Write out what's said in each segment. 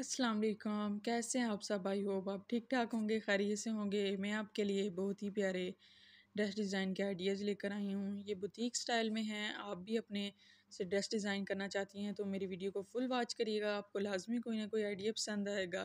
अस्सलाम वालेकुम कैसे हैं आप सब आई होप आप ठीक ठाक होंगे खैरियत से होंगे मैं आपके लिए बहुत ही प्यारे ड्रेस डिज़ाइन के आइडियाज़ लेकर आई हूँ ये बुटीक स्टाइल में हैं आप भी अपने से ड्रेस डिज़ाइन करना चाहती हैं तो मेरी वीडियो को फुल वॉच करिएगा आपको लाजमी कोई ना कोई आइडिया पसंद आएगा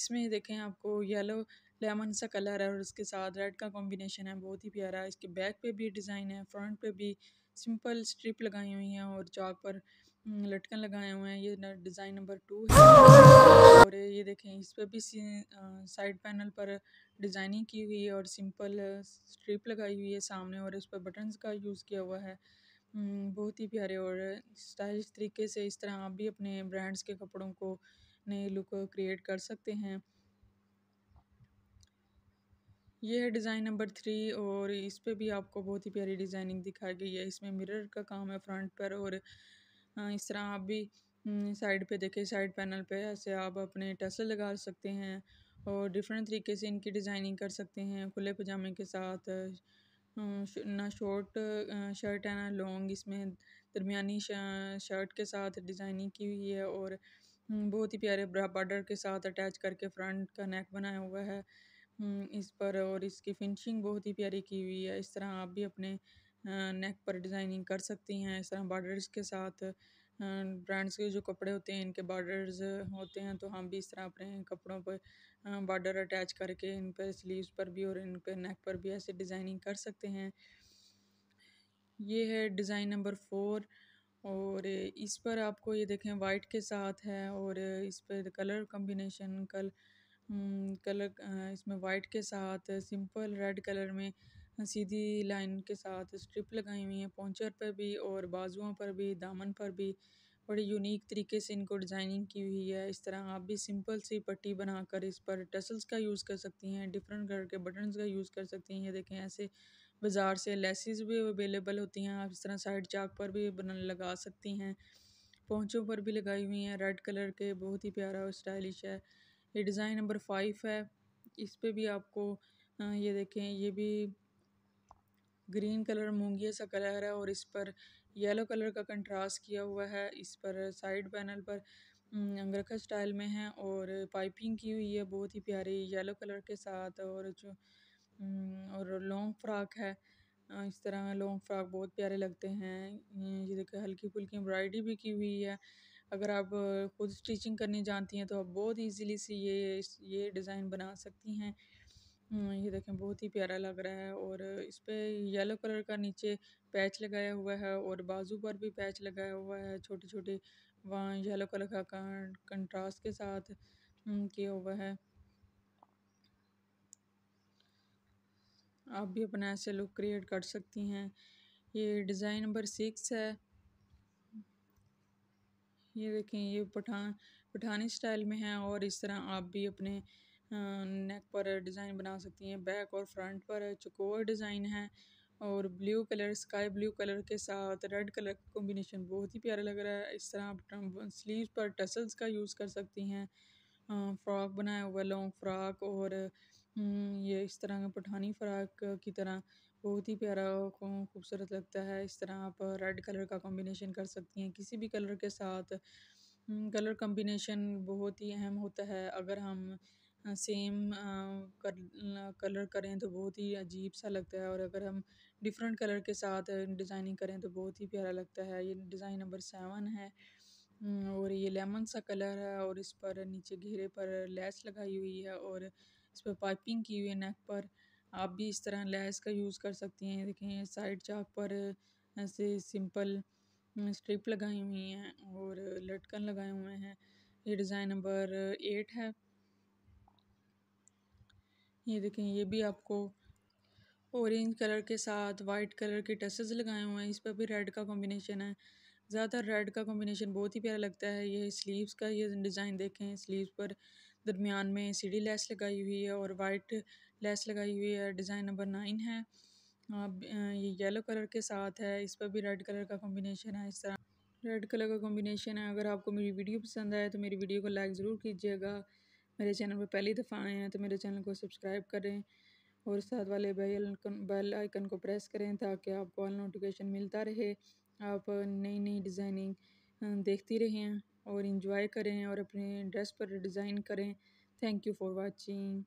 इसमें देखें आपको येलो लेमन सा कलर है और उसके साथ रेड का कॉम्बिनेशन है बहुत ही प्यारा इसके बैक पर भी डिज़ाइन है फ्रंट पर भी सिंपल स्ट्रिप लगाई हुई हैं और चौक पर हम्म, लटकन लगाए हुए हैं ये डिज़ाइन नंबर टू है और ये देखें इस पर भी साइड पैनल पर डिज़ाइनिंग की हुई है और सिंपल स्ट्रिप लगाई हुई है सामने और इस पर बटन्स का यूज़ किया हुआ है हम्म, बहुत ही प्यारे और स्टाइलिश तरीके से इस तरह आप भी अपने ब्रांड्स के कपड़ों को नए लुक क्रिएट कर सकते हैं ये है डिज़ाइन नंबर थ्री और इस पर भी आपको बहुत ही प्यारी डिज़ाइनिंग दिखाई गई है इसमें मिरर का काम है फ्रंट पर और हाँ, इस तरह आप भी साइड पे देखें साइड पैनल पे ऐसे आप अपने टसल लगा सकते हैं और डिफरेंट तरीके से इनकी डिज़ाइनिंग कर सकते हैं खुले पजामे के साथ ना शॉर्ट शर्ट है ना लॉन्ग इसमें दरमियानी शर्ट के साथ डिज़ाइनिंग की हुई है और बहुत ही प्यारे बॉर्डर के साथ अटैच करके फ्रंट का नेक बनाया हुआ है इस पर और इसकी फिनिशिंग बहुत ही प्यारी की हुई है इस तरह आप भी अपने नेक पर डिज़ाइनिंग कर सकती हैं इस तरह बॉर्डर्स के साथ ब्रांड्स के जो कपड़े होते हैं इनके बॉर्डर्स होते हैं तो हम भी इस तरह अपने कपड़ों पर बॉर्डर अटैच करके इन पर स्लीव्स पर भी और इन पर नेक पर भी ऐसे डिज़ाइनिंग कर सकते हैं ये है डिज़ाइन नंबर फोर और इस पर आपको ये देखें वाइट के साथ है और इस पर कलर कम्बिनेशन कल कलर हम्म, इसमें वाइट के साथ सिंपल रेड कलर में सीधी लाइन के साथ स्ट्रिप लगाई हुई है पोंचर पर भी और बाजुओं पर भी दामन पर भी बड़ी यूनिक तरीके से इनको डिज़ाइनिंग की हुई है इस तरह आप भी सिंपल सी पट्टी बनाकर इस पर टसल्स का यूज़ कर सकती हैं डिफरेंट कलर के बटन्स का यूज़ कर सकती हैं ये देखें ऐसे बाज़ार से लेसिस भी अवेलेबल होती हैं आप इस तरह साइड चाक पर भी बन लगा सकती हैं पहुँचों पर भी लगाई हुई हैं रेड कलर के बहुत ही प्यारा और स्टाइलिश है ये डिज़ाइन नंबर फाइव है इस पर भी आपको ये देखें ये भी ग्रीन कलर मूंगिया सा कलर है और इस पर येलो कलर का कंट्रास्ट किया हुआ है इस पर साइड पैनल पर अंगरखा स्टाइल में है और पाइपिंग की हुई है बहुत ही प्यारी येलो कलर के साथ और जो और लॉन्ग फ्रॉक है इस तरह लॉन्ग फ्रॉक बहुत प्यारे लगते हैं ये देखिए हल्की फुल्की एम्ब्रॉयडरी भी की हुई है अगर आप खुद स्टिचिंग करनी जानती हैं तो आप बहुत इजीली से ये ये डिज़ाइन बना सकती हैं हम्म, ये देखें बहुत ही प्यारा लग रहा है और इस पर येलो कलर का नीचे पैच लगाया हुआ है और बाजू पर भी पैच लगाया हुआ है छोटे छोटे वहाँ येलो कलर का कंट्रास्ट के साथ हम्म, किया हुआ है आप भी अपना ऐसे लुक क्रिएट कर सकती हैं ये डिज़ाइन नंबर सिक्स है ये देखें ये पठान पठानी स्टाइल में है और इस तरह आप भी अपने नेक पर डिज़ाइन बना सकती हैं बैक और फ्रंट पर चकोर डिज़ाइन है और blue colour sky blue colour के साथ रेड कलर का कॉम्बिनेशन बहुत ही प्यारा लग रहा है इस तरह आप स्लीव पर टसल्स का यूज़ कर सकती हैं फ़्रॉक बनाया हुआ लॉन्ग फ़्रॉक और हम्म, ये इस तरह का पठानी फ़्रॉक की तरह बहुत ही प्यारा खूबसूरत लगता है इस तरह आप रेड कलर का कॉम्बिनेशन कर सकती हैं किसी भी कलर के साथ कलर कम्बिनेशन हम्म, बहुत ही अहम होता है अगर हम सेम कलर करें तो बहुत ही अजीब सा लगता है और अगर हम डिफरेंट कलर के साथ डिज़ाइनिंग करें तो बहुत ही प्यारा लगता है ये डिज़ाइन नंबर सेवन है और ये लेमन सा कलर है और इस पर नीचे घेरे पर लैस लगाई हुई है और इस पर पाइपिंग की हुई है नेक पर आप भी इस तरह लैस का यूज़ कर सकती हैं देखें साइड चाक पर ऐसे सिंपल स्ट्रिप लगाई हुई हैं और लटकन लगाए हुए हैं ये डिज़ाइन नंबर एट है ये देखें ये भी आपको ऑरेंज कलर के साथ वाइट कलर के टसेस लगाए हुए हैं इस पर भी रेड का कॉम्बिनेशन है ज़्यादातर रेड का कॉम्बिनेशन बहुत ही प्यारा लगता है ये स्लीव्स का ये डिज़ाइन देखें स्लीव्स पर दरमियान में सीढ़ी लेस लगाई हुई है और वाइट लेस लगाई हुई है डिज़ाइन नंबर नाइन है आप ये येलो कलर के साथ है इस पर भी रेड कलर का कॉम्बिनेशन है इस तरह रेड कलर का कॉम्बिनेशन है अगर आपको मेरी वीडियो पसंद आए तो मेरी वीडियो को लाइक ज़रूर कीजिएगा मेरे चैनल पर पहली दफ़ा आए हैं तो मेरे चैनल को सब्सक्राइब करें और साथ वाले बेल बेल आइकन को प्रेस करें ताकि आपको ऑल नोटिफिकेशन मिलता रहे आप नई नई डिज़ाइनिंग देखती रहें और इन्जॉय करें और अपने ड्रेस पर डिज़ाइन करें थैंक यू फॉर वाचिंग